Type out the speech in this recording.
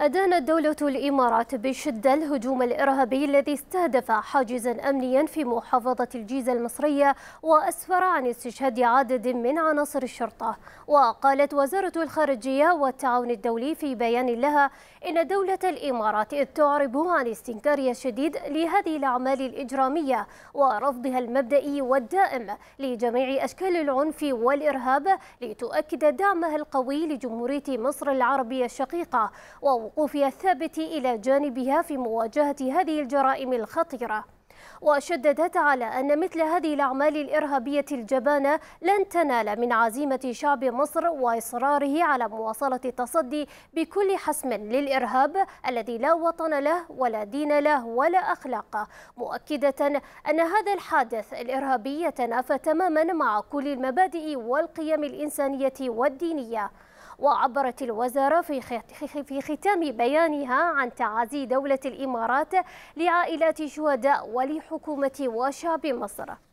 أدانت دولة الإمارات بشدة الهجوم الإرهابي الذي استهدف حاجزا أمنيا في محافظة الجيزة المصرية وأسفر عن استشهاد عدد من عناصر الشرطة وقالت وزارة الخارجية والتعاون الدولي في بيان لها إن دولة الإمارات تعرب عن استنكارها الشديد لهذه الأعمال الإجرامية ورفضها المبدئي والدائم لجميع أشكال العنف والإرهاب لتؤكد دعمها القوي لجمهورية مصر العربية الشقيقة و الوقوف الثابت إلى جانبها في مواجهة هذه الجرائم الخطيرة وشددت على أن مثل هذه الأعمال الإرهابية الجبانة لن تنال من عزيمة شعب مصر وإصراره على مواصلة التصدي بكل حسم للإرهاب الذي لا وطن له ولا دين له ولا أخلاق مؤكدة أن هذا الحادث الإرهابي يتنافى تماما مع كل المبادئ والقيم الإنسانية والدينية وعبرت الوزارة في ختام بيانها عن تعازي دولة الإمارات لعائلات شهداء ولحكومة وشعب مصر